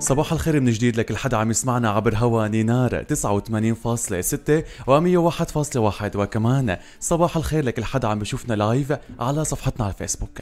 صباح الخير من جديد لكل حدا عم يسمعنا عبر هوا نينار 89.6 و 101.1 وكمان صباح الخير لكل حدا عم بشوفنا لايف على صفحتنا على الفيسبوك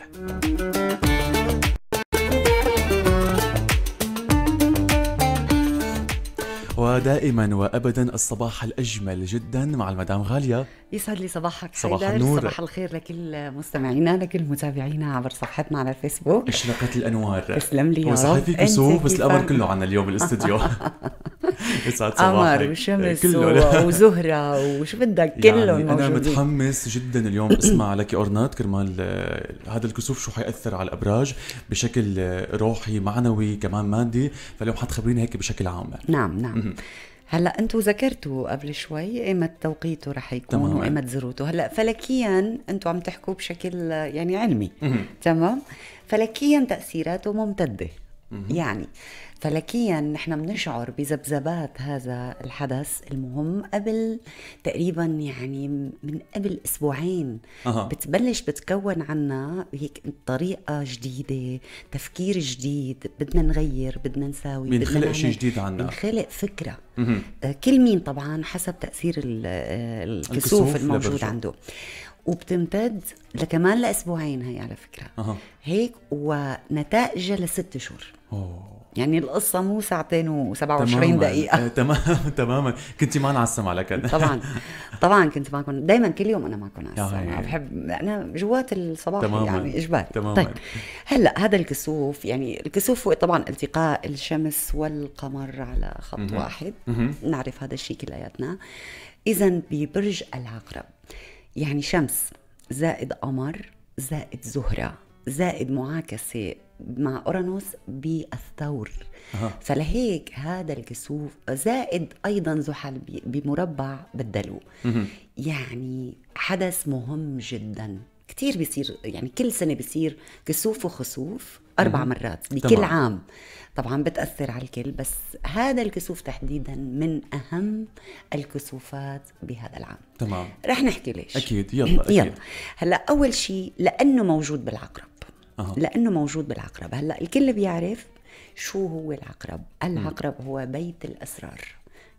ودائما وابدا الصباح الاجمل جدا مع المدام غاليه يسعد لي صباحك صباح النور صباح الخير لكل مستمعينا لكل متابعينا عبر صفحتنا على فيسبوك اشرقت الانوار تسلم لي يا رب في كسوف بس الامر كله عنا اليوم بالاستديو يسعد صباحك قمر وشمس وزهره وشو بدك كله يعني انا متحمس جدا اليوم اسمع لك اورنات كرمال آه، هذا الكسوف شو حياثر على الابراج بشكل آه، روحي معنوي كمان مادي فاليوم حتخبريني هيك بشكل عام نعم نعم هلا انتم ذكرتوا قبل شوي ايمت توقيته رح يكون وايمت زروته هلا فلكيا انتم عم تحكوا بشكل يعني علمي تمام فلكيا تاثيراته ممتده يعني فلكيا نحن بنشعر بذبذبات هذا الحدث المهم قبل تقريبا يعني من قبل اسبوعين أه. بتبلش بتكون عنا هيك طريقه جديده تفكير جديد بدنا نغير بدنا نساوي بدنا نخلق شيء جديد عنا بنخلق فكره مه. آه، كل مين طبعا حسب تاثير الكسوف, الكسوف الموجود عنده وبتمتد لكمان لاسبوعين هي على فكره أه. هيك ونتائجها لست شهور يعني القصه مو ساعتين و27 دقيقه إيه، تمام تماما كنت معنا على السما لكن طبعا طبعا كنت معكم دائما كل يوم انا معكم على السما بحب انا جوات الصباح يعني تماما. يعني اجباري تماما طيب هلا هذا الكسوف يعني الكسوف هو طبعا التقاء الشمس والقمر على خط واحد نعرف هذا الشيء كلياتنا اذا ببرج العقرب يعني شمس زائد قمر زائد زهرة زائد معاكسة مع أورانوس بالثور أه. فلهيك هذا الكسوف زائد أيضا زحل بمربع بدلو يعني حدث مهم جدا كتير بيصير يعني كل سنة بيصير كسوف وخسوف اربع مرات بكل عام طبعا بتاثر على الكل بس هذا الكسوف تحديدا من اهم الكسوفات بهذا العام تمام رح نحكي ليش اكيد يلا أكيد. يلا هلا اول شيء لانه موجود بالعقرب أه. لانه موجود بالعقرب هلا الكل بيعرف شو هو العقرب العقرب مم. هو بيت الاسرار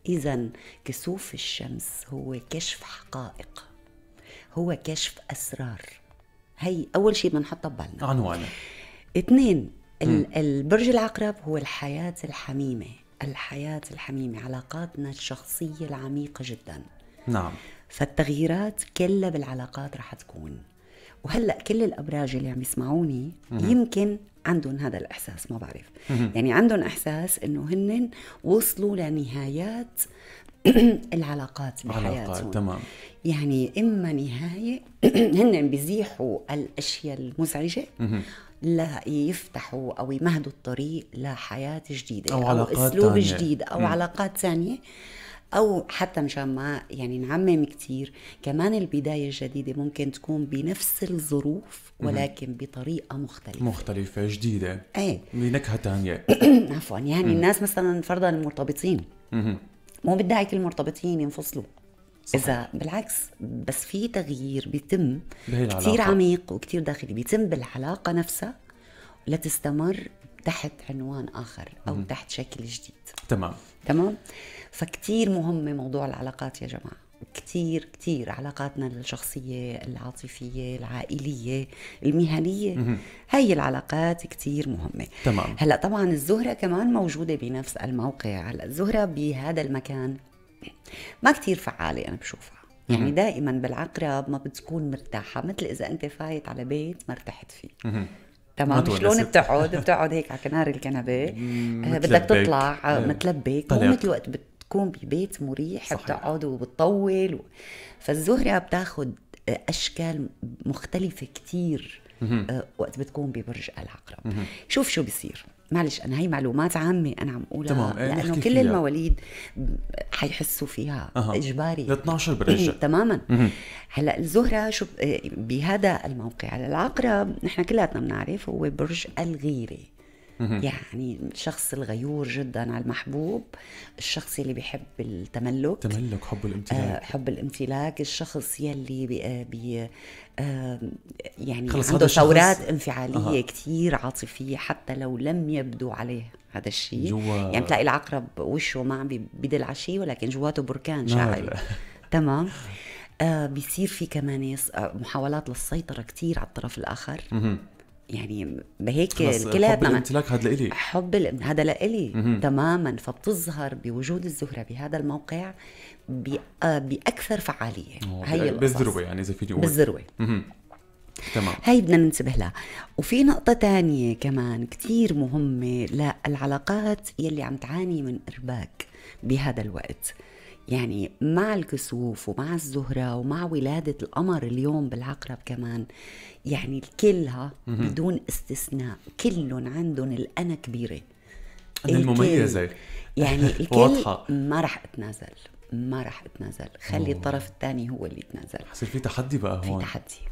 اذا كسوف الشمس هو كشف حقائق هو كشف اسرار هي اول شيء بنحطها ببالنا عنوانه اثنين البرج العقرب هو الحياة الحميمة الحياة الحميمة علاقاتنا الشخصية العميقة جدا نعم فالتغييرات كلها بالعلاقات رح تكون وهلا كل الابراج اللي عم يسمعوني يمكن عندهم هذا الاحساس ما بعرف يعني عندهم احساس انه هن وصلوا لنهايات العلاقات بحياتهم تمام يعني اما نهايه هن بيزيحوا الاشياء المزعجه لا يفتحوا او يمهدوا الطريق لحياه جديده او, أو علاقات اسلوب تانية. جديد او م. علاقات ثانيه او حتى مشان ما يعني نعمم كثير كمان البدايه الجديده ممكن تكون بنفس الظروف ولكن م. بطريقه مختلفه مختلفه جديده ايه بنكهه ثانيه عفوا يعني م. الناس مثلا فرضا المرتبطين مو بدي كل المرتبطين ينفصلوا اذا بالعكس بس في تغيير بيتم كثير عميق وكثير داخلي بيتم بالعلاقه نفسها لتستمر تحت عنوان اخر او م. تحت شكل جديد تمام تمام فكتير مهم موضوع العلاقات يا جماعه كتير كتير علاقاتنا الشخصية العاطفية العائلية المهنية هاي العلاقات كتير مهمة تمام هلأ طبعا الزهرة كمان موجودة بنفس الموقع هلأ الزهرة بهذا المكان ما كتير فعالة أنا بشوفها يعني دائما بالعقرب ما بتكون مرتاحة مثل إذا أنت فايت على بيت ما ارتحت فيه تمام شلون بتقعد بتقعد هيك على كنار الكنبه آه، بدك تطلع آه، إيه. متلبك مو مثل وقت بتكون ببيت مريح بتقعد وبتطول و... فالزهره بتاخد آه، اشكال مختلفه كتير آه، وقت بتكون ببرج العقرب شوف شو بيصير معلش انا هي معلومات عامه انا عم اقولها تمام. إيه، لانه كل فيها. المواليد حيحسوا فيها أه. اجباري ال 12 برجع تماما هلا الزهره شو آه، بهذا الموقع العقرب نحن كلياتنا بنعرف هو برج الغيره يعني الشخص الغيور جدا على المحبوب الشخص اللي بيحب التملك تملك حب الامتلاك آه حب الامتلاك الشخص يلي بي, آه، بي آه يعني خلص عنده ثورات انفعاليه آه. كثير عاطفيه حتى لو لم يبدو عليه هذا الشيء جوا... يعني بتلاقي العقرب وشه ما عم بيدل على شيء ولكن جواته بركان نعم. شاعل تمام آه بيصير في كمان آه، محاولات للسيطرة كثير على الطرف الآخر يعني بهيك كلياتنا حب نعم. الامتلاك هذا لإلي حب هذا لإلي تماما فبتظهر بوجود الزهره بهذا الموقع آه، باكثر فعاليه هي يعني بالذروه يعني اذا فيني اقول بالذروه تمام هي بدنا ننتبه لها وفي نقطة تانية كمان كتير مهمة للعلاقات يلي عم تعاني من إرباك بهذا الوقت يعني مع الكسوف ومع الزهرة ومع ولادة القمر اليوم بالعقرب كمان يعني كلها بدون استثناء كلهم عندهم الأنا كبيرة أنا المميزة يعني الكل واضحة. ما رح أتنازل ما رح أتنازل خلي أوه. الطرف الثاني هو اللي يتنازل حصير في تحدي بقى هون في تحدي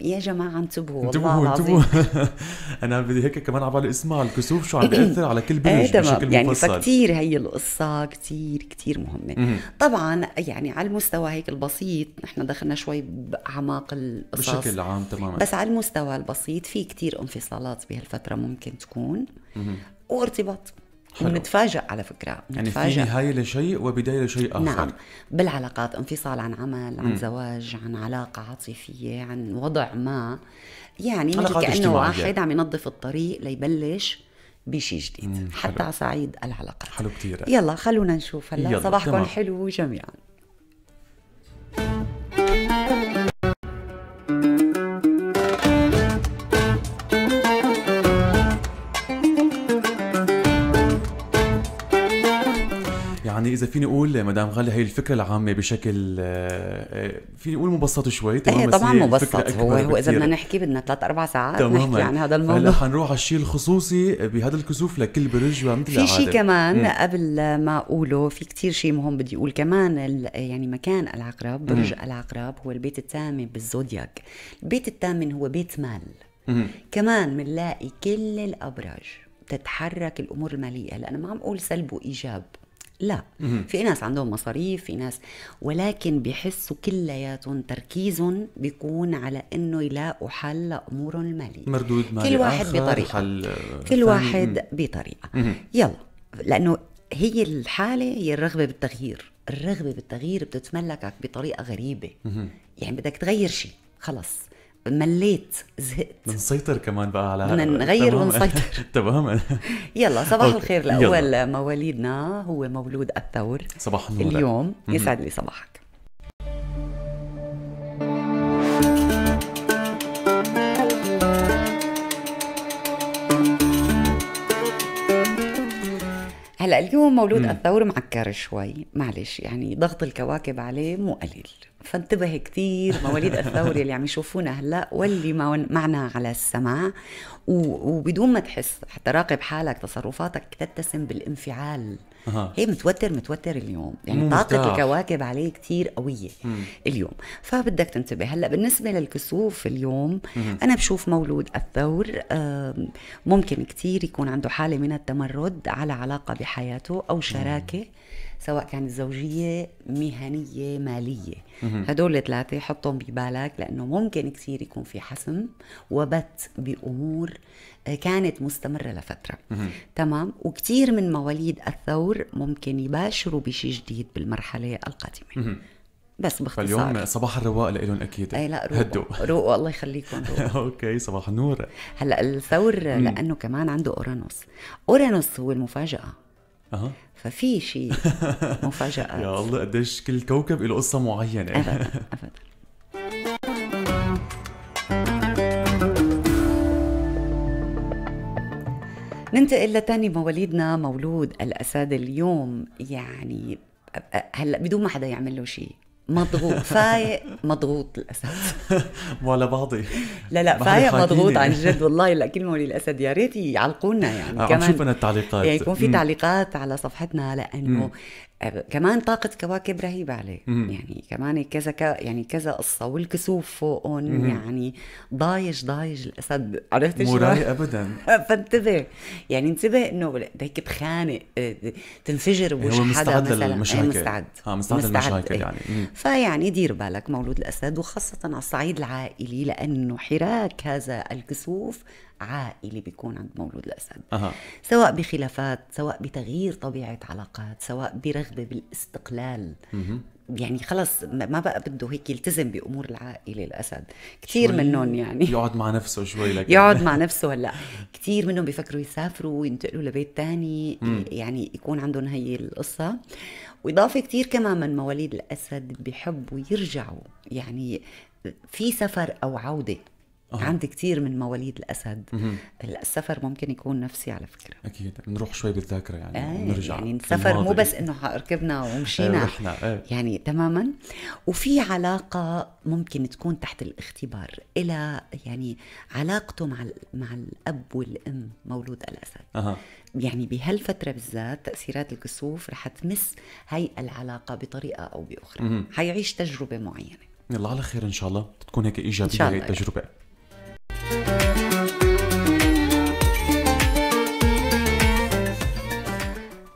يا جماعه انتبهوا انتبهوا انتبهوا انا بدي هيك كمان على بالي اسمع الكسوف شو عم بياثر على كل بلج إيه، بشكل يعني مفصل يعني فكتير هي القصه كتير كتير مهمه طبعا يعني على المستوى هيك البسيط نحن دخلنا شوي باعماق القصص بشكل عام تماما بس على المستوى البسيط في كتير انفصالات بهالفتره ممكن تكون وارتباط حلو. ونتفاجئ على فكره نتفاجأ. يعني في نهايه لشيء وبدايه لشيء اخر نعم بالعلاقات انفصال عن عمل عن م. زواج عن علاقه عاطفيه عن وضع ما يعني مثل كانه واحد عم ينظف الطريق ليبلش بشيء جديد حتى على صعيد العلاقات حلو كتير يلا خلونا نشوف هلا صباحكم حلو جميعا يعني اذا فيني اقول مدام غالي هي الفكره العامه بشكل آه، آه، فيني اقول مبسط شوي تمام ايه طبعا مبسط هو هو اذا بدنا نحكي بدنا ثلاث اربع ساعات تماما. نحكي عن يعني هذا الموضوع هلا حنروح على الشيء الخصوصي بهذا الكسوف لكل برج ومثل في شيء كمان م. قبل ما اقوله في كتير شيء مهم بدي اقول كمان يعني مكان العقرب برج م. العقرب هو البيت الثامن بالزودياك البيت الثامن هو بيت مال كمان بنلاقي كل الابراج تتحرك الامور الماليه هلا انا ما عم اقول سلب وايجاب لا في ناس عندهم مصاريف في ناس ولكن بيحسوا كلياتهم تركيزهم بيكون على انه يلاقوا حل لامورهم الماليه مردود مالي كل واحد بطريقه حل كل واحد بطريقه يلا لانه هي الحاله هي الرغبه بالتغيير الرغبه بالتغيير بتتملكك بطريقه غريبه يعني بدك تغير شيء خلص مليت زهقت بنسيطر كمان بقى على بدنا نغير ونسيطر تماما يلا صباح أوكي. الخير لاول مواليدنا هو مولود الثور صباح النور اليوم يسعد لي صباحك هلا اليوم مولود الثور معكر شوي معلش يعني ضغط الكواكب عليه مو قليل فانتبه كثير مواليد الثورة اللي عم يشوفونا هلا واللي معنا على السماع وبدون ما تحس حتى راقب حالك تصرفاتك تتسم بالانفعال هي متوتر متوتر اليوم يعني طاقة الكواكب عليه كثير قوية مم. اليوم فبدك تنتبه هلا بالنسبة للكسوف اليوم مم. أنا بشوف مولود الثور ممكن كثير يكون عنده حالة من التمرد على علاقة بحياته أو شراكة مم. سواء كانت زوجيه مهنيه ماليه هدول الثلاثه حطهم ببالك لانه ممكن كثير يكون في حسم وبت بامور آه، كانت مستمره لفتره تمام وكثير من مواليد الثور ممكن يباشروا بشيء جديد بالمرحله القادمه بس باختصار فاليوم صباح الرواق لهم اكيد اي لا روقوا هدو. روقوا الله يخليكم اوكي صباح النور هلا الثور لانه كمان عنده اورانوس اورانوس هو المفاجاه أه. ففي شيء مفاجآت يا الله قديش كل كوكب له قصة معينة أبدا أبدا ننتقل لتاني مواليدنا مولود الأسد اليوم يعني هلا بدون ما حدا يعمل له شيء مضغوط فايق مضغوط الاسد ولا بعضي لا لا فايق مضغوط عن جد والله لا كلمه للاسد يا ريت يعلقونا يعني كمان عم شوف انا التعليقات يعني يكون في تعليقات على صفحتنا لانه كمان طاقة كواكب رهيبة عليه مم. يعني كمان كذا ك... يعني كذا قصة والكسوف فوقهم مم. يعني ضايج ضايج الأسد عرفت شو؟ مو رايق أبدا فانتبه يعني انتبه إنه هيك بخانق تنفجر بوش حدا مستعد مثلا للمشاكل. إيه، مستعد اه مستعد, مستعد للمشاكل يعني إيه. فيعني دير بالك مولود الأسد وخاصة على الصعيد العائلي لأنه حراك هذا الكسوف عائلي بيكون عند مولود الاسد أه. سواء بخلافات سواء بتغيير طبيعه علاقات سواء برغبه بالاستقلال مه. يعني خلص ما بقى بده هيك يلتزم بامور العائله الاسد كثير منهم يعني يقعد مع نفسه شوي لكن يقعد مع نفسه هلا كثير منهم بيفكروا يسافروا وينتقلوا لبيت ثاني يعني يكون عندهم هي القصه واضافه كثير كمان من مواليد الاسد بحبوا يرجعوا يعني في سفر او عوده أوه. عندي كثير من مواليد الاسد السفر ممكن يكون نفسي على فكره اكيد بنروح شوي بالذاكره يعني آه، ونرجع نرجع يعني السفر مو بس انه ركبنا ومشينا آه يعني تماما وفي علاقه ممكن تكون تحت الاختبار الى يعني علاقته مع مع الاب والام مولود الاسد أه. يعني بهالفتره بالذات تاثيرات الكسوف رح تمس هي العلاقه بطريقه او باخرى حيعيش تجربه معينه يلا على خير ان شاء الله تكون هيك ايجابيه هي التجربه you.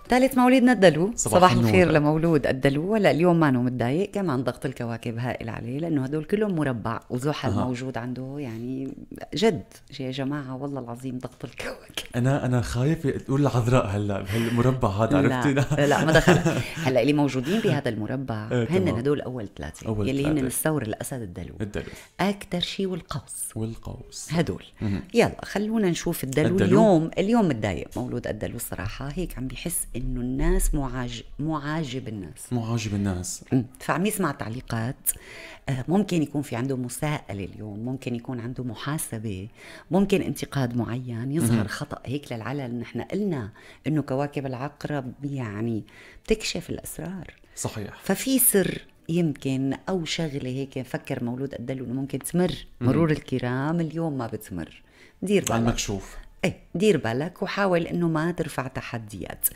ثالث مولدنا الدلو صباح, صباح الخير لمولود الدلو هلا اليوم ما متضايق كمان ضغط الكواكب هائل عليه لانه هدول كلهم مربع وزحل أه. موجود عنده يعني جد يا جماعه والله العظيم ضغط الكواكب انا انا خايف تقول العذراء هلا بهالمربع هذا عرفتي لا لا ما دخل هلا اللي موجودين بهذا المربع إيه، هن هدول اول ثلاثه أول يلي هن الثور الاسد الدلو الدلو اكثر شيء والقوس والقوس هدول يلا خلونا نشوف الدلو, الدلو. اليوم اليوم متضايق مولود الدلو صراحه هيك عم بحس انه الناس مو عاجب مو عاجب الناس مو عاجب الناس فعم يسمع تعليقات آه، ممكن يكون في عنده مساءله اليوم ممكن يكون عنده محاسبه ممكن انتقاد معين يظهر خطا هيك للعلن نحن قلنا انه كواكب العقرب يعني بتكشف الاسرار صحيح ففي سر يمكن او شغله هيك فكر مولود قدله إيه انه ممكن تمر مرور الكرام اليوم ما بتمر دير بالك المكشوف ايه دير بالك وحاول انه ما ترفع تحديات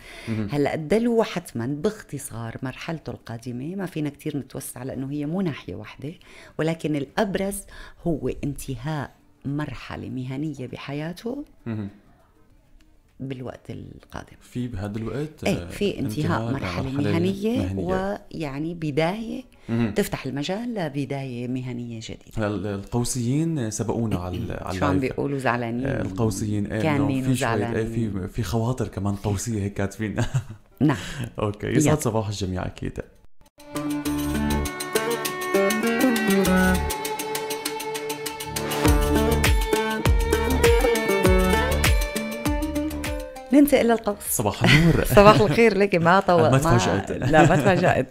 هلا الدلو حتما باختصار مرحلته القادمه ما فينا كثير نتوسع لانه هي مو ناحيه واحده ولكن الابرز هو انتهاء مرحله مهنيه بحياته بالوقت القادم في بهذا الوقت ايه آه، في انتهاء مرحله, مرحلة مهنية, مهنيه ويعني بدايه مم. تفتح المجال لبدايه مهنيه جديده القوسيين سبقونا على إيه، على شو عم بيقولوا زعلانين آه، القوسيين ايه كانين في شوية إيه، في في خواطر كمان قوسيه هيك كاتبين نعم اوكي يسعد صباح الجميع اكيد انت الا القوس صباح النور صباح الخير لك ما طول ما تفاجأت لا ما تفاجأت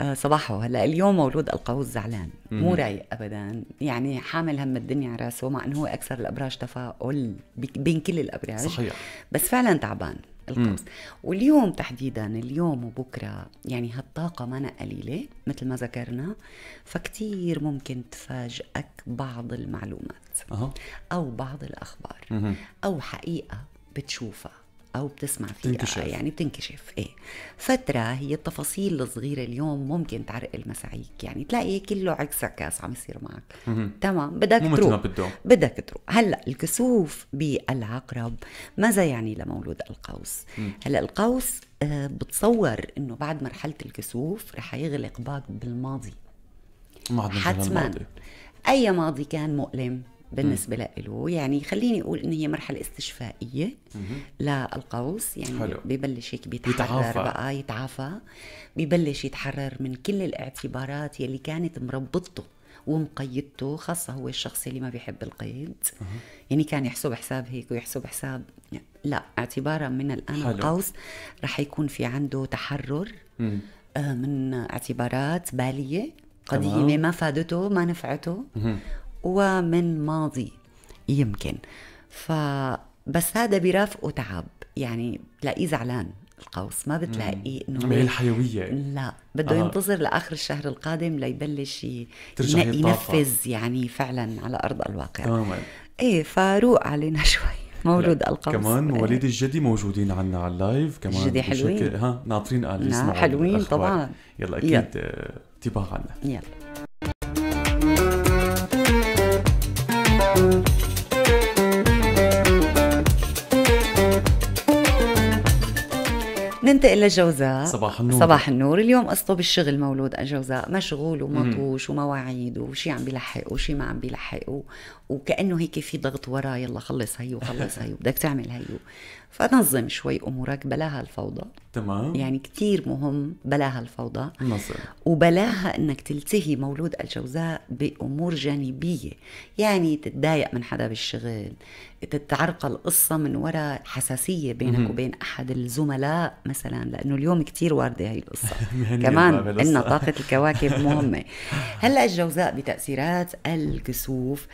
آه، صباحه هلا اليوم مولود القوس زعلان مو رايق ابدا يعني حامل هم الدنيا على راسه مع انه هو اكثر الابراج تفاؤل بين كل الابراج صحيح بس فعلا تعبان القوس واليوم تحديدا اليوم وبكره يعني هالطاقه مانا قليله مثل ما ذكرنا فكتير ممكن تفاجئك بعض المعلومات أه. او بعض الاخبار مم. او حقيقه بتشوفها او بتسمع فيها بتنكشف. آه، يعني بتنكشف ايه فتره هي التفاصيل الصغيره اليوم ممكن تعرقل مساعيك يعني تلاقي كله عكس عكاس عم يصير معك تمام بدك تروح بده. بدك تروح هلا الكسوف بالعقرب ماذا يعني لمولود القوس هلا القوس آه، بتصور انه بعد مرحله الكسوف رح يغلق باب بالماضي حتما اي ماضي كان مؤلم بالنسبة له يعني خليني أقول إن هي مرحلة استشفائية للقوس يعني حلو. ببلش هيك بيتحرر بقى يتعافى ببلش يتحرر من كل الاعتبارات يلي كانت مربطته ومقيدته خاصة هو الشخص اللي ما بيحب القيد يعني كان يحسب حساب هيك ويحسب حساب لا اعتبارا من الآن حلو. القوس رح يكون في عنده تحرر آه، من اعتبارات بالية قديمة ما فادته ما نفعته ومن ماضي يمكن فبس هذا بيرافقه تعب يعني بتلاقيه زعلان القوس ما بتلاقيه انه هي الحيويه لا بده آه. ينتظر لاخر الشهر القادم ليبلش ينفذ يعني فعلا على ارض الواقع تماما ايه فروق علينا شوي مولود القوس كمان مواليد إيه. الجدي موجودين عنا على اللايف كمان الجدي حلوين بشكل... ها ناطرين قال يسمعوا حلوين الأخبار. طبعا يلا اكيد انتباه عنا يلا ننتقل للجوزاء صباح النور صباح النور اليوم قصته بالشغل مولود جوزاء مشغول ومطوش ومواعيد وشي عم بيلحق وشي ما عم بيلحق وكانه هيك في ضغط ورا يلا خلص هي وخلص هي وبدك تعمل هي فنظم شوي امورك بلاها الفوضى تمام يعني كثير مهم بلاها الفوضى نظم وبلاها انك تلتهي مولود الجوزاء بامور جانبيه يعني تتضايق من حدا بالشغل تتعرق القصه من وراء حساسية بينك وبين أحد الزملاء مثلا لأنه اليوم كثير واردة هي القصة كمان إن طاقة الكواكب مهمة هلأ الجوزاء بتأثيرات الكسوف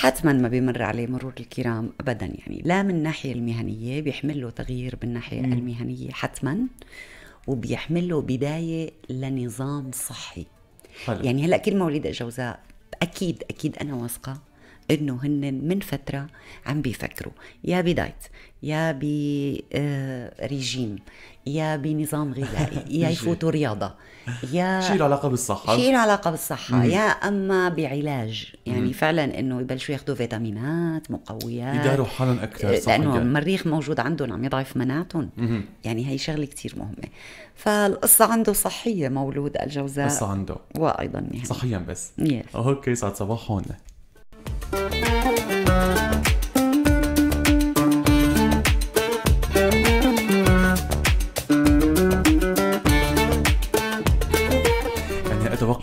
حتما ما بيمر عليه مرور الكرام ابدا يعني لا من الناحيه المهنيه بيحمل له تغيير بالناحيه مم. المهنيه حتما وبيحمل له بدايه لنظام صحي حلو. يعني هلا كل مواليد الجوزاء اكيد اكيد انا واثقه انه هن من فتره عم بيفكروا يا بدايت يا بريجيم يا بنظام غذائي يا يفوتوا رياضه يا شيء له علاقه بالصحه شيء له علاقه بالصحه مم. يا اما بعلاج يعني مم. فعلا انه يبلشوا ياخذوا فيتامينات مقويات يداروا حالهم اكثر صح لانه المريخ موجود عندهم عم يضعف مناعتهم يعني هي شغله كثير مهمه فالقصه عنده صحيه مولود الجوزاء قصه عنده وايضا يعني. صحيا بس يس. اوكي سعد صباح هون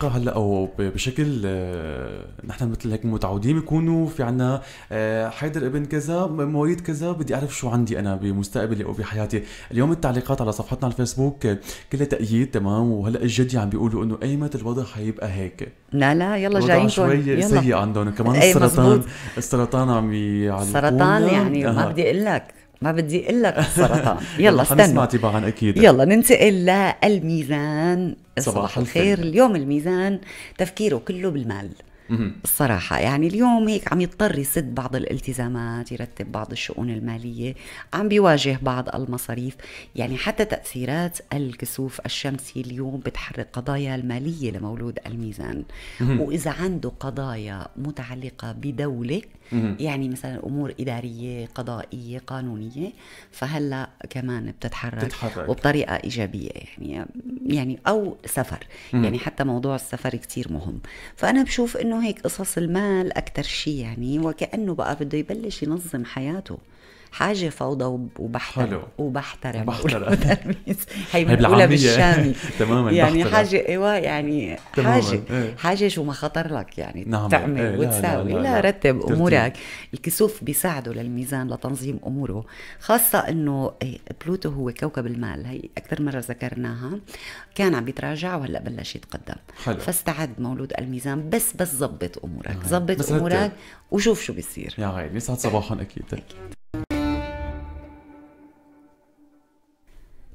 المواقع هلا او بشكل آه، نحن مثل هيك متعودين بيكونوا في عنا آه، حيدر ابن كذا مواليد كذا بدي اعرف شو عندي انا بمستقبلي او بحياتي اليوم التعليقات على صفحتنا على الفيسبوك آه، كلها تأييد تمام وهلا الجد عم بيقولوا انه ايمت الوضع حيبقى هيك لا لا يلا جايين شوي سيء عندهم كمان إيه، السرطان مزبوط. السرطان عم السرطان يعني ما بدي اقول لك ما بدي الا السرطان يلا استنى نسمع اكيد يلا ننتقل للميزان صباح الخير اليوم الميزان تفكيره كله بالمال الصراحة يعني اليوم هيك عم يضطر يسد بعض الالتزامات يرتب بعض الشؤون المالية عم بيواجه بعض المصاريف يعني حتى تأثيرات الكسوف الشمسي اليوم بتحرك قضايا المالية لمولود الميزان وإذا عنده قضايا متعلقة بدولة مم. يعني مثلا امور اداريه قضائيه قانونيه فهلا كمان بتتحرك بتتحرك. وبطريقه ايجابيه يعني يعني او سفر مم. يعني حتى موضوع السفر كتير مهم فانا بشوف انه هيك قصص المال اكثر شيء يعني وكانه بقى بده يبلش ينظم حياته حاجه فوضى وبحترم وبحترم وبحترم هي بالعامية بالشامي تماما يعني بحترق. حاجه ايوه يعني حاجه ايه. حاجه شو ما خطر لك يعني نعم. تعمل ايه. وتساوي لا, لا, لا, لا رتب امورك الكسوف بيساعده للميزان لتنظيم اموره خاصه انه إيه، بلوتو هو كوكب المال هي اكثر مره ذكرناها كان عم بيتراجع وهلا بلش يتقدم حلو. فاستعد مولود الميزان بس بس ظبط امورك نعم. ظبط امورك وشوف شو بيصير يا عيني صباحا اكيد, أكيد.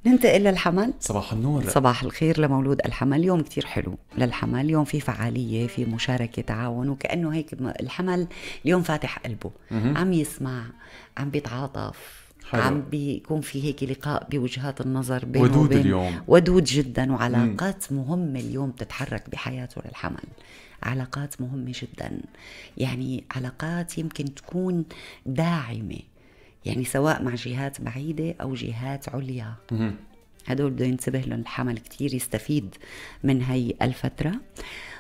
ننتقل للحمل صباح النور صباح الخير لمولود الحمل اليوم كتير حلو للحمل اليوم في فعالية في مشاركة تعاون وكأنه هيك الحمل اليوم فاتح قلبه عم يسمع عم بيتعاطف حلو. عم بيكون في هيك لقاء بوجهات النظر بينه ودود وبين اليوم ودود جدا وعلاقات مم. مهمة اليوم تتحرك بحياته للحمل علاقات مهمة جدا يعني علاقات يمكن تكون داعمة يعني سواء مع جهات بعيدة أو جهات عليا هدول بده ينتبه لهم الحمل كتير يستفيد من هي الفترة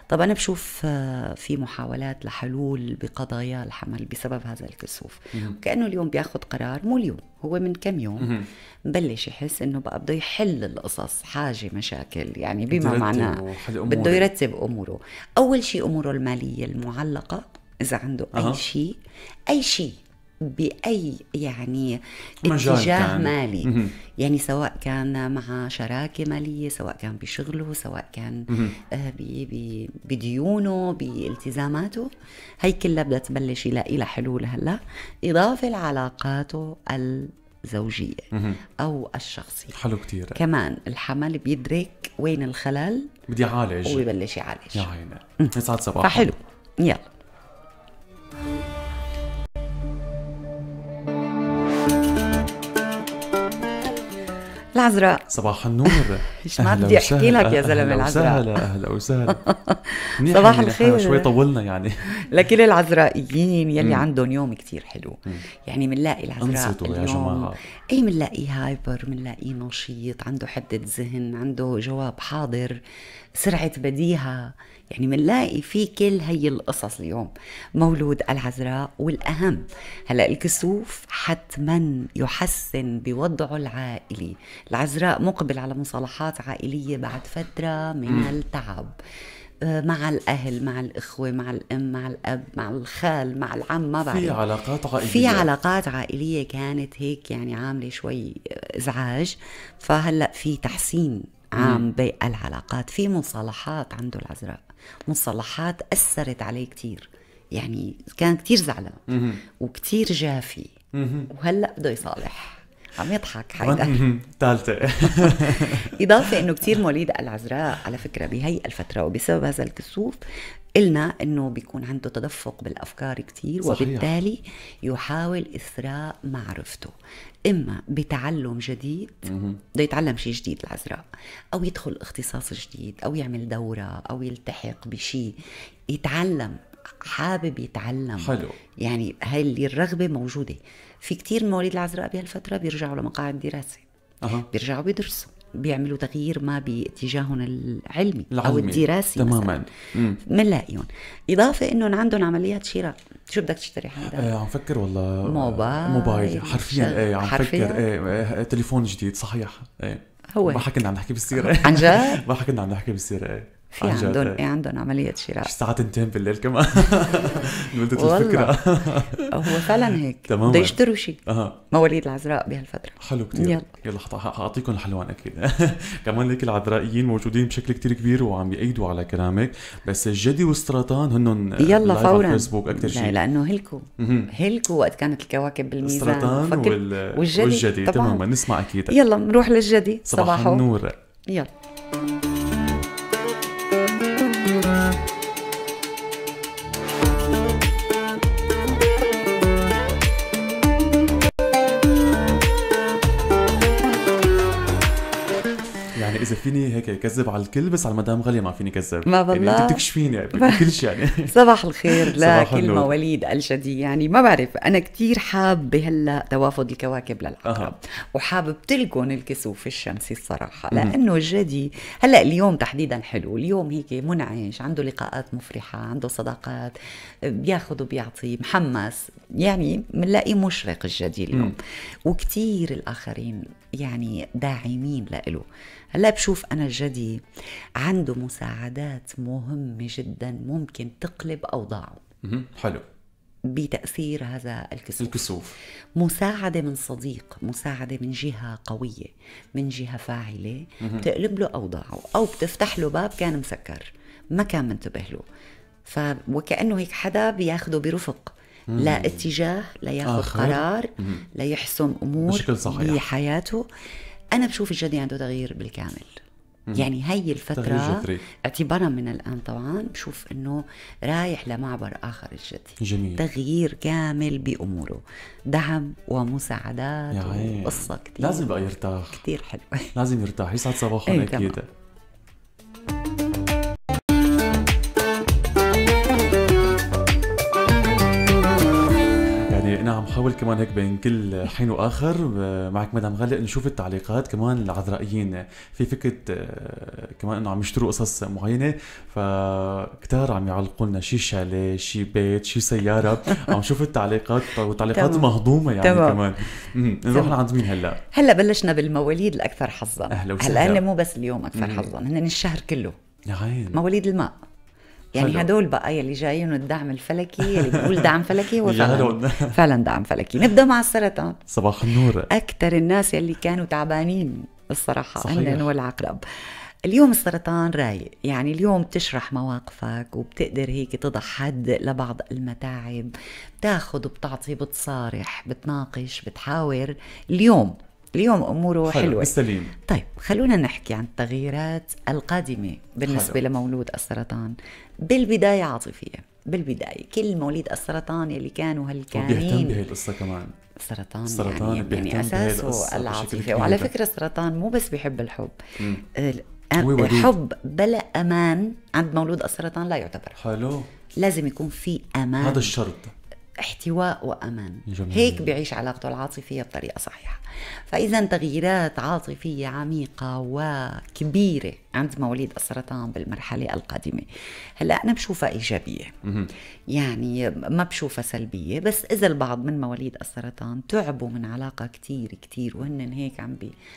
طب أنا بشوف آه، في محاولات لحلول بقضايا الحمل بسبب هذا الكسوف وكأنه اليوم بياخد قرار مو اليوم هو من كم يوم بلش يحس انه بقى بده يحل القصص حاجه مشاكل يعني بما معناه بده يرتب اموره اول شيء اموره الماليه المعلقه اذا عنده أه. اي شيء اي شيء باي يعني اتجاه مالي مم. يعني سواء كان مع شراكه ماليه سواء كان بشغله سواء كان بي آه، بي بديونه بالتزاماته هي كلها بدها تبلش يلاقي لها حلول هلا اضافه لعلاقاته الزوجيه مم. او الشخصيه حلو كتير كمان الحمل بيدرك وين الخلل بدي يعالج ويبلش يعالج يا عيني يسعد صباحك فحلو يلا العذراء صباح النور ايش ما بدي احكي لك يا زلمه العذراء اهلا وسهلا وسهلا صباح يعني، الخير شوي طولنا يعني لكل العذرائيين يلي عندهم يوم كتير حلو مم. يعني بنلاقي العذراء انصتوا يا جماعة. اي بنلاقيه هايبر بنلاقيه نشيط عنده حده ذهن عنده جواب حاضر سرعه بديهه يعني بنلاقي في كل هي القصص اليوم مولود العذراء والاهم هلا الكسوف حتما يحسن بوضعه العائلي العذراء مقبل على مصالحات عائليه بعد فتره من التعب آه، مع الاهل مع الاخوه مع الام مع الاب مع الخال مع العم ما بعرف في علاقات عائليه في علاقات عائليه كانت هيك يعني عامله شوي ازعاج فهلا في تحسين عام بالعلاقات في مصالحات عنده العذراء مصطلحات أثرت عليه كثير يعني كان كثير زعلان وكثير جافي وهلأ بده يصالح عم يضحك حيدا ثالثة إضافة إنه كثير مواليد العذراء على فكرة بهي الفترة وبسبب هذا الكسوف قلنا انه بيكون عنده تدفق بالافكار كثير وبالتالي يحاول اثراء معرفته اما بتعلم جديد بده يتعلم شيء جديد العذراء او يدخل اختصاص جديد او يعمل دوره او يلتحق بشيء يتعلم حابب يتعلم حلو يعني هاي الرغبه موجوده في كتير مواليد العذراء بهالفتره بيرجعوا لمقاعد دراسه أه. بيرجعوا بيدرسوا بيعملوا تغيير ما باتجاههم العلمي, العلمي. او الدراسي تماما بنلاقيهم اضافه انهم عندهم عمليات شراء شو بدك تشتري حدا؟ ايه عم فكر والله موبايل موبايل حرفيا ايه عم حرفياً. فكر إيه،, ايه تليفون جديد صحيح ايه هو ما حكينا عم نحكي بالسيره عن جد؟ ما حكينا عم نحكي بالسيره ايه في عندهم ايه عندهم عملية شراء الساعة 2 بالليل كمان ولدت الفكرة هو فعلا هيك تماما بده يشتروا شيء أه. مواليد العذراء بهالفترة حلو كثير يلا يلا حاعطيكم الحلوان اكيد كمان ليك العذرائيين موجودين بشكل كثير كبير وعم بيأيدوا على كلامك بس الجدي والسرطان هنن يلا فورا فيسبوك اكثر شيء لا لانه هلكوا هلكوا وقت كانت الكواكب بالميزان السرطان وال... والجدي, والجدي. تماما نسمع اكيد يلا نروح للجدي صباح النور يلا فيني هيك كذب على الكل بس على مدام غاليه ما فيني كذب ما بالله يعني انت بتكشفيني بكل شيء يعني صباح الخير لكل مواليد الجدي يعني ما بعرف انا كثير حابه هلا توافد الكواكب للعقرب أه. وحابب تلقون الكسوف الشمسي الصراحه لانه الجدي هلا اليوم تحديدا حلو اليوم هيك منعش عنده لقاءات مفرحه عنده صداقات بياخذ وبيعطي محمس يعني بنلاقيه مشرق الجدي اليوم وكثير الاخرين يعني داعمين له هلا بشوف انا الجدي عنده مساعدات مهمه جدا ممكن تقلب اوضاعه حلو بتأثير هذا الكسوف الكسوف مساعدة من صديق مساعدة من جهة قوية من جهة فاعلة بتقلب له أوضاعه أو بتفتح له باب كان مسكر ما كان منتبه له ف وكانه هيك حدا بياخده برفق لا اتجاه لا ياخذ قرار لا يحسم امور بشكل صحيح بحياته انا بشوف الجدي عنده تغيير بالكامل يعني هي الفترة اعتبارا من الآن طبعا بشوف أنه رايح لمعبر آخر الجدي جميل. تغيير كامل بأموره دعم ومساعدات وقصة كثير لازم بقى يرتاح كثير حلوة لازم يرتاح يسعد صباحه إيه أكيد نعم عم حاول كمان هيك بين كل حين واخر آه، معك مدام غلق نشوف التعليقات كمان العذرائيين في فكره آه، كمان انه عم يشتروا قصص معينه فكتار عم يعلقوا لنا شي شاليه شي بيت شي سياره عم نشوف التعليقات وتعليقات مهضومه يعني تمام. كمان نروح لعند مين هلا هلا بلشنا بالمواليد الاكثر حظا هلا هلا مو بس اليوم اكثر حظا هن الشهر كله يا عين مواليد الماء يعني حلو. هدول بقى يلي جايين الدعم الفلكي يلي بيقول دعم فلكي هو فعلا فعلا دعم فلكي نبدا مع السرطان صباح النور اكثر الناس يلي كانوا تعبانين الصراحه صحيح. والعقرب اليوم السرطان رايق يعني اليوم بتشرح مواقفك وبتقدر هيك تضع حد لبعض المتاعب بتاخذ وبتعطي بتصارح بتناقش بتحاور اليوم اليوم اموره حلو. حلوه سليم طيب خلونا نحكي عن التغييرات القادمه بالنسبه حلو. لمولود السرطان بالبدايه عاطفيه بالبدايه كل مواليد السرطان يلي كانوا هالكانين بيهتم بهي القصه كمان السرطان السرطان يعني, يعني اساسه العاطفه وعلى فكره السرطان مو بس بيحب الحب مم. الحب بلا امان عند مولود السرطان لا يعتبر حلو لازم يكون في امان هذا الشرط احتواء وامان جميل. هيك بيعيش علاقته العاطفيه بطريقه صحيحه فاذا تغييرات عاطفيه عميقه وكبيره عند مواليد السرطان بالمرحله القادمه هلا انا بشوفها ايجابيه مم. يعني ما بشوفها سلبيه بس اذا البعض من مواليد السرطان تعبوا من علاقه كتير كتير وهن هيك عم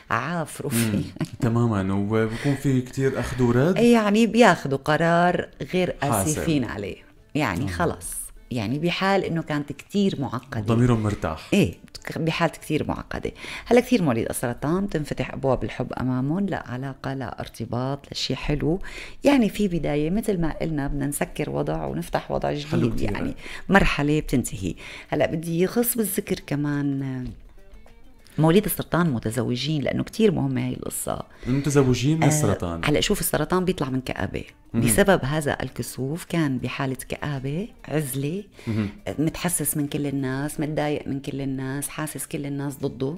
بيعافروا فيها تماما وبكون في كتير اخذ ورد يعني بياخذوا قرار غير اسفين عليه يعني خلص يعني بحال انه كانت كثير معقده ضميرهم مرتاح ايه بحالة كثير معقدة هلا كثير مواليد السرطان بتنفتح أبواب الحب أمامهم لا لا علاقة ارتباط لا شيء حلو يعني في بداية مثل ما قلنا بدنا نسكر وضع ونفتح وضع جديد يعني مرحلة بتنتهي هلا بدي يخص بالذكر كمان مواليد السرطان متزوجين لانه كتير مهمه هي القصه المتزوجين من آه، السرطان هلا آه شوف السرطان بيطلع من كابه بسبب هذا الكسوف كان بحاله كابه عزله متحسس من كل الناس متضايق من كل الناس حاسس كل الناس ضده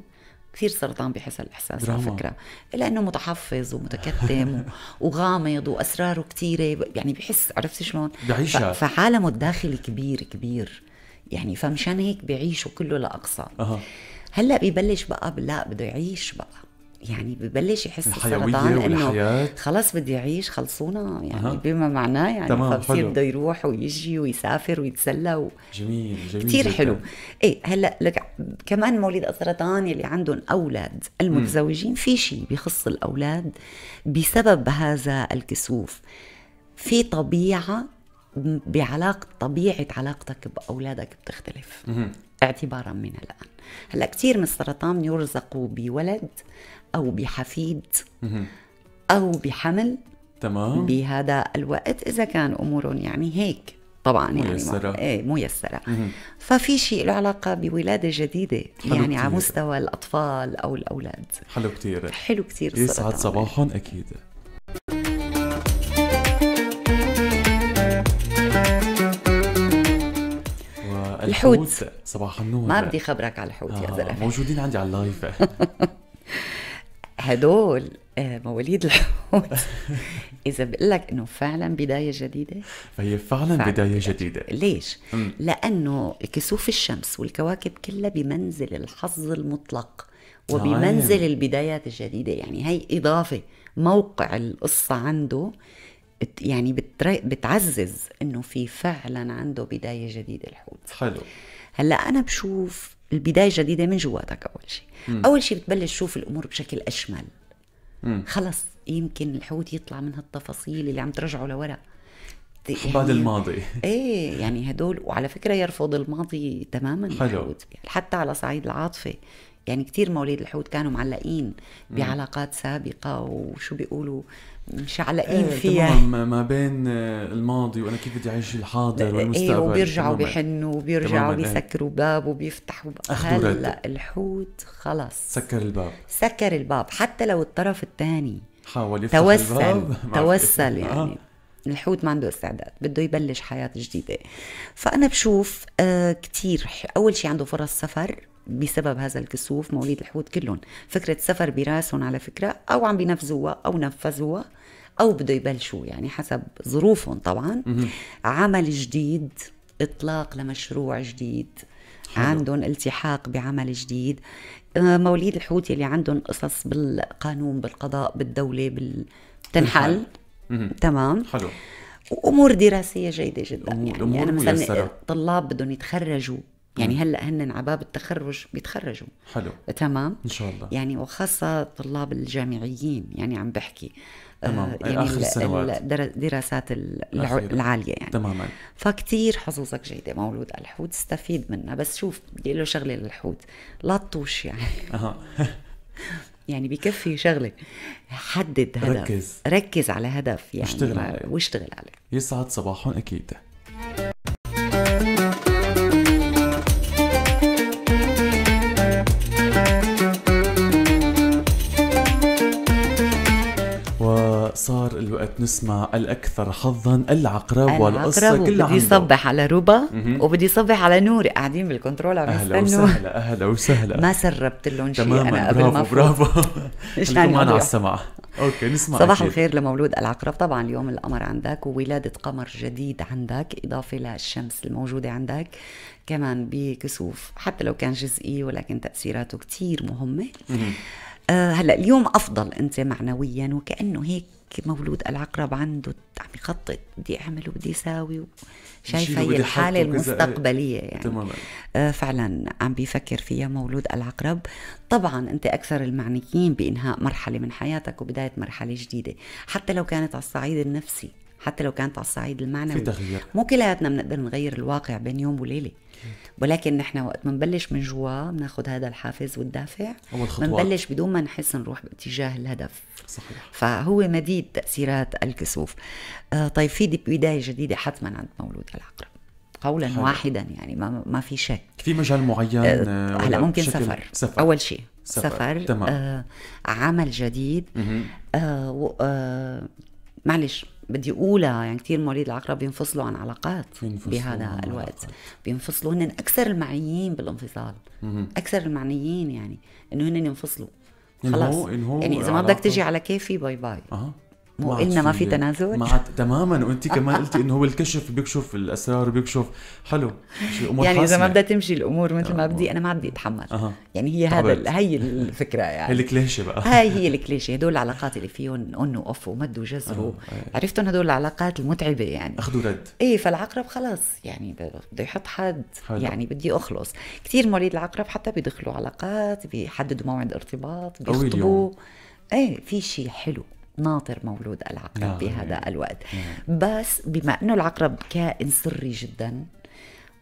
كثير سرطان بحس الاحساس على فكره لانه متحفظ ومتكتم وغامض واسراره كثيره يعني بحس عرفتي شلون فعالمه الداخلي كبير كبير يعني فمشان هيك بعيشه كله لاقصى أه. هلا ببلش بقى لا بده يعيش بقى يعني ببلش يحس بالسرطان انه خلص بده يعيش خلصونا يعني أه. بما معناه يعني فبصير بده يروح ويجي ويسافر ويتسلى و... جميل جميل كثير حلو ايه هلا لك كمان مواليد السرطان يلي عندهم اولاد المتزوجين في شيء بخص الاولاد بسبب هذا الكسوف في طبيعه بعلاقه طبيعه علاقتك باولادك بتختلف اعتبارا من الآن هلا كثير من السرطان يرزقوا بولد أو بحفيد أو بحمل تمام بهذا الوقت إذا كان أمورهم يعني هيك طبعا يعني ميسرة ايه ميسرة ففي شيء له علاقة بولادة جديدة يعني كتير. على مستوى الأطفال أو الأولاد حلو كثير حلو كثير يسعد صباحا أكيد الحوت صباح النور ما بدي خبرك على الحوت آه. يا زلمه موجودين عندي على اللايف هدول آه، مواليد الحوت اذا بقول لك انه فعلا بدايه جديده فهي فعلا, فعلا بدايه بداية. جديده ليش م. لانه كسوف الشمس والكواكب كلها بمنزل الحظ المطلق نعم. وبمنزل البدايات الجديده يعني هي اضافه موقع القصه عنده بت يعني بتعزز انه في فعلا عنده بدايه جديده الحوت حلو هلا انا بشوف البدايه الجديده من جواتك اول شيء اول شيء بتبلش تشوف الامور بشكل اشمل م. خلص يمكن الحوت يطلع من هالتفاصيل اللي عم ترجعه لورا يعني بعد الماضي ايه يعني هدول وعلى فكره يرفض الماضي تماما حلو حتى على صعيد العاطفه يعني كثير مواليد الحوت كانوا معلقين بعلاقات سابقة وشو بيقولوا مشعلقين ايه فيها تمام ما بين آه، الماضي وانا كيف بدي اعيش الحاضر إيه، والمستقبل ايه وبيرجعوا بيحنوا وبيرجعوا إيه. بيسكروا باب وبيفتحوا هلا الحوت خلص سكر الباب سكر الباب حتى لو الطرف الثاني حاول يفتح توسل الباب توسل آه. يعني آه. الحوت ما عنده استعداد بده يبلش حياة جديدة فأنا بشوف آه كتير أول شيء عنده فرص سفر بسبب هذا الكسوف مواليد الحوت كلهم فكرة سفر براسهم على فكرة أو عم بينفذوها أو نفذوها أو بده يبلشوا يعني حسب ظروفهم طبعا عمل جديد إطلاق لمشروع جديد حلو. عندهم التحاق بعمل جديد آه، مواليد الحوت اللي عندهم قصص بالقانون بالقضاء بالدولة بال... تنحل تمام حلو وامور دراسيه جيده جدا يعني انا يعني مثلا طلاب بدهم يتخرجوا يعني هلا هن عباب التخرج بيتخرجوا حلو تمام ان شاء الله يعني وخاصه طلاب الجامعيين يعني عم بحكي آه، تمام آه يعني اخر السنوات الدراسات العاليه يعني تماما فكتير حظوظك جيده مولود الحوت استفيد منها بس شوف بدي له شغله للحوت لا تطوش يعني اها يعني بكفي شغله حدد هدف ركز ركز على هدف يعني واشتغل عليه واشتغل عليه يسعد صباحهم اكيد وقت نسمع الأكثر حظا العقرب والقصة كلها بدي صبح على روبا وبدي صبح على نور قاعدين بالكنترول عم أهلا وسهلا أهلا وسهلا ما سربت لهم شيء أنا قبل برافو ما برافو خليكم معنا على السمع اوكي نسمع صباح أكيد. الخير لمولود العقرب طبعا اليوم القمر عندك وولادة قمر جديد عندك إضافة للشمس الموجودة عندك كمان بكسوف حتى لو كان جزئي ولكن تأثيراته كثير مهمة آه، هلا اليوم افضل انت معنويا وكانه هيك مولود العقرب عنده عم يخطط بدي اعمل وبدي اساوي شايفه هي الحاله المستقبليه يعني تماما. آه فعلا عم بيفكر فيها مولود العقرب طبعا انت اكثر المعنيين بانهاء مرحله من حياتك وبدايه مرحله جديده حتى لو كانت على الصعيد النفسي حتى لو كانت على الصعيد المعنوي في تغيير مو كلياتنا بنقدر نغير الواقع بين يوم وليله ولكن نحن وقت بنبلش من جوا بناخذ هذا الحافز والدافع بنبلش بدون ما نحس نروح باتجاه الهدف صحيح فهو مديد تاثيرات الكسوف آه طيب في بدايه جديده حتما عند مولود العقرب قولا حلو. واحدا يعني ما ما في شك في مجال معين آه، آه، هلا آه ممكن سفر. سفر اول شيء سفر, سفر. تمام. آه عمل جديد آه آه معلش بدي اقولها يعني كثير مواليد العقرب بينفصلوا عن علاقات بينفصلوا بهذا عن الوقت بينفصلوا هن اكثر المعنيين بالانفصال اكثر المعنيين يعني انه هن ينفصلوا خلص إن هو إن هو يعني اذا ما بدك تيجي على كيفي باي باي أه. مو قلنا ما في تنازل مع تماما وانت كمان قلتي انه هو الكشف بيكشف الاسرار بيكشف حلو الامور يعني اذا ما بدها تمشي الامور مثل ما آه. بدي انا ما عاد بدي اتحمل أه. يعني هي هذا هي الفكره يعني هي الكليشه بقى هاي هي الكليشه هدول العلاقات اللي فيهم اون واوف ومد وجزر أه. عرفتهم هدول العلاقات المتعبه يعني اخذوا رد ايه فالعقرب خلاص يعني بده يحط حد حلو. يعني بدي اخلص كثير مواليد العقرب حتى بيدخلوا علاقات بيحددوا موعد ارتباط بيخطبوا ايه في شيء حلو ناطر مولود العقرب بهذا نعم. الوقت نعم. بس بما انه العقرب كائن سري جدا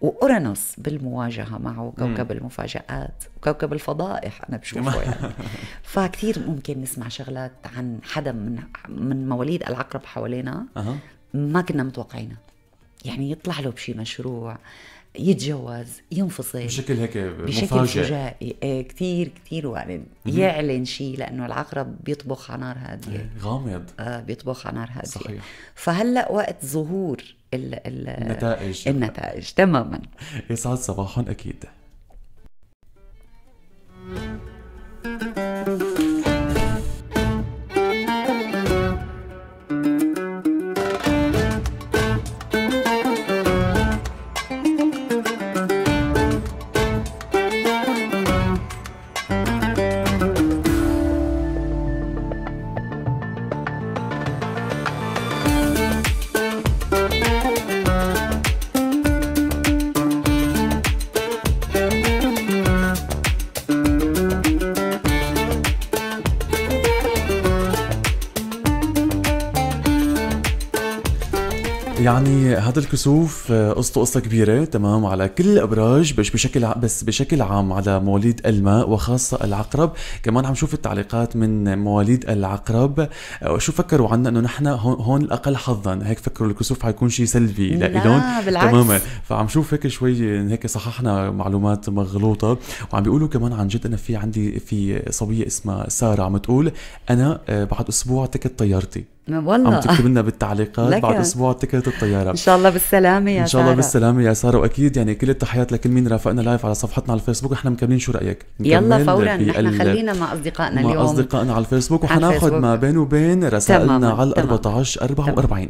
وأورانوس بالمواجهة معه كوكب مم. المفاجآت وكوكب الفضائح أنا بشوفه نعم. يعني فكثير ممكن نسمع شغلات عن حدا من من مواليد العقرب حوالينا أه. ما كنا متوقعينها يعني يطلع له بشي مشروع يتجوز ينفصل بشكل هيك بشكل فجائي ايه كثير كثير وارد يعلن شيء لانه العقرب بيطبخ على نار هاديه إيه، غامض آه بيطبخ على نار هاديه صحيح فهلا وقت ظهور النتائج النتائج تماما يسعد صباحا اكيد Thank you. يعني هذا الكسوف آه، قصته قصة كبيرة تمام على كل الابراج بس بشكل بس بشكل عام على مواليد الماء وخاصة العقرب، كمان عم شوف التعليقات من مواليد العقرب آه، شو فكروا عنا انه نحن هون, الاقل حظا، هيك فكروا الكسوف حيكون شيء سلبي بالعكس تماما، فعم شوف هيك شوي هيك صححنا معلومات مغلوطة وعم بيقولوا كمان عن جد انا في عندي في صبية اسمها سارة عم تقول انا آه، بعد اسبوع تكت طيارتي نعم، والله عم تكتب لنا بالتعليقات لك. بعد اسبوع تكت الطياره ان شاء الله بالسلامه يا ساره ان شاء الله سارة. بالسلامه يا ساره واكيد يعني كل التحيات لكل مين رافقنا لايف على صفحتنا على الفيسبوك احنا مكملين شو رايك يلا فورا نحن خلينا مع اصدقائنا مع اليوم مع اصدقائنا على الفيسبوك وحناخذ ما بين وبين رسائلنا على 14 44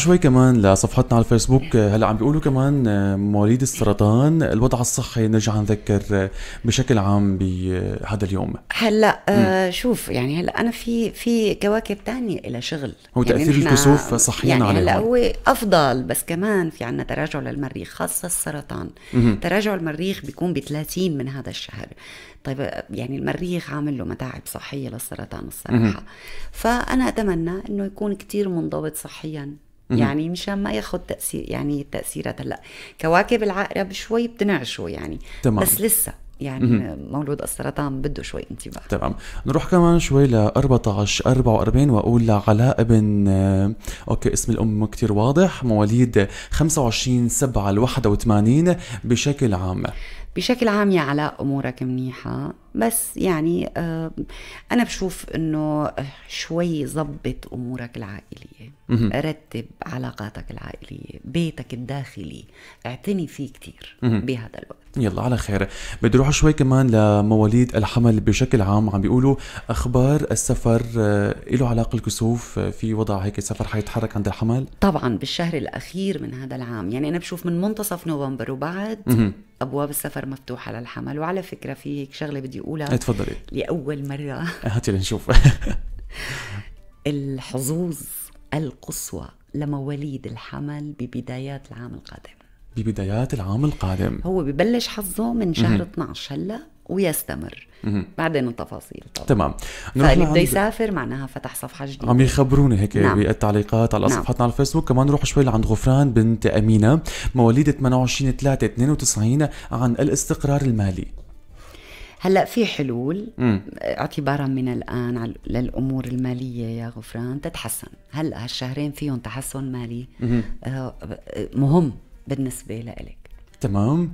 شوي كمان لصفحتنا على الفيسبوك هلا عم بيقولوا كمان آه، مواليد السرطان الوضع الصحي نرجع نذكر آه، بشكل عام بهذا اليوم هلا آه شوف يعني هلا انا في في كواكب تانية لها شغل هو يعني تاثير الكسوف صحيا يعني هلا هو افضل بس كمان في عنا تراجع للمريخ خاصه السرطان مم. تراجع المريخ بيكون ب 30 من هذا الشهر طيب آه، يعني المريخ عامل له متاعب صحيه للسرطان الصراحه فانا اتمنى انه يكون كتير منضبط صحيا يعني مشان ما ياخذ تاثير يعني تاثيرات هلا كواكب العقرب شوي بتنعشوا يعني تمام. بس لسه يعني مم. مولود السرطان بده شوي انتباه تمام نروح كمان شوي ل 14 44 واقول لعلاء ابن آه، اوكي اسم الام كتير واضح مواليد 25 7 81 بشكل عام بشكل عام يا علاء امورك منيحه بس يعني آه، انا بشوف انه شوي ظبط امورك العائليه رتب علاقاتك العائليه بيتك الداخلي اعتني فيه كثير بهذا الوقت يلا على خير بدي اروح شوي كمان لمواليد الحمل بشكل عام عم بيقولوا اخبار السفر آه، له علاقه الكسوف آه، في وضع هيك السفر حيتحرك عند الحمل طبعا بالشهر الاخير من هذا العام يعني انا بشوف من منتصف نوفمبر وبعد ابواب السفر مفتوحه للحمل وعلى فكره في هيك شغله بدي اقولها تفضلي لاول مره هاتي لنشوف الحظوظ القصوى لمواليد الحمل ببدايات العام القادم ببدايات العام القادم هو ببلش حظه من شهر 12 هلا ويستمر بعدين التفاصيل طبعا تمام فاللي طيب، بده يسافر معناها فتح صفحه جديده عم يخبروني هيك نعم. بالتعليقات على نعم. على الفيسبوك كمان نروح شوي لعند غفران بنت امينه مواليد 28 3 92 عن الاستقرار المالي هلا في حلول مم. اعتبارا من الان للامور الماليه يا غفران تتحسن هلا هالشهرين فيهم تحسن مالي مم. آه، مهم بالنسبه لإلك تمام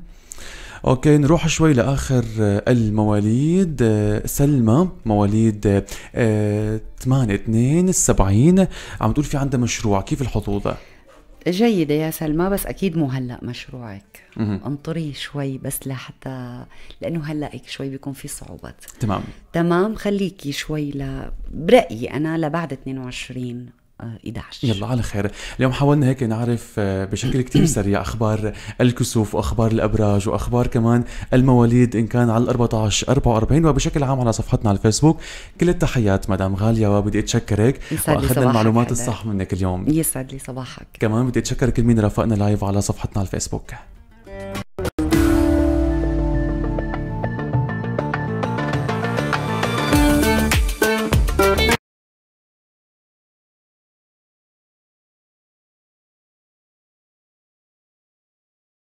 اوكي نروح شوي لاخر آه، المواليد آه، سلمى مواليد 8 2 70 عم تقول في عندها مشروع كيف الحظوظ؟ جيدة يا سلمى بس أكيد مو هلأ مشروعك انطري شوي بس لحتى لأنه هيك شوي بيكون في صعوبات تمام تمام خليكي شوي ل... برأيي أنا لبعد 22 11 آه، يلا على خير اليوم حاولنا هيك نعرف آه، بشكل كتير سريع اخبار الكسوف واخبار الابراج واخبار كمان المواليد ان كان على ال 14 44 وبشكل عام على صفحتنا على الفيسبوك كل التحيات مدام غاليه وبدي اتشكرك واخذنا المعلومات الصح منك اليوم يسعد لي صباحك كمان بدي اتشكر كل مين رافقنا لايف على صفحتنا على الفيسبوك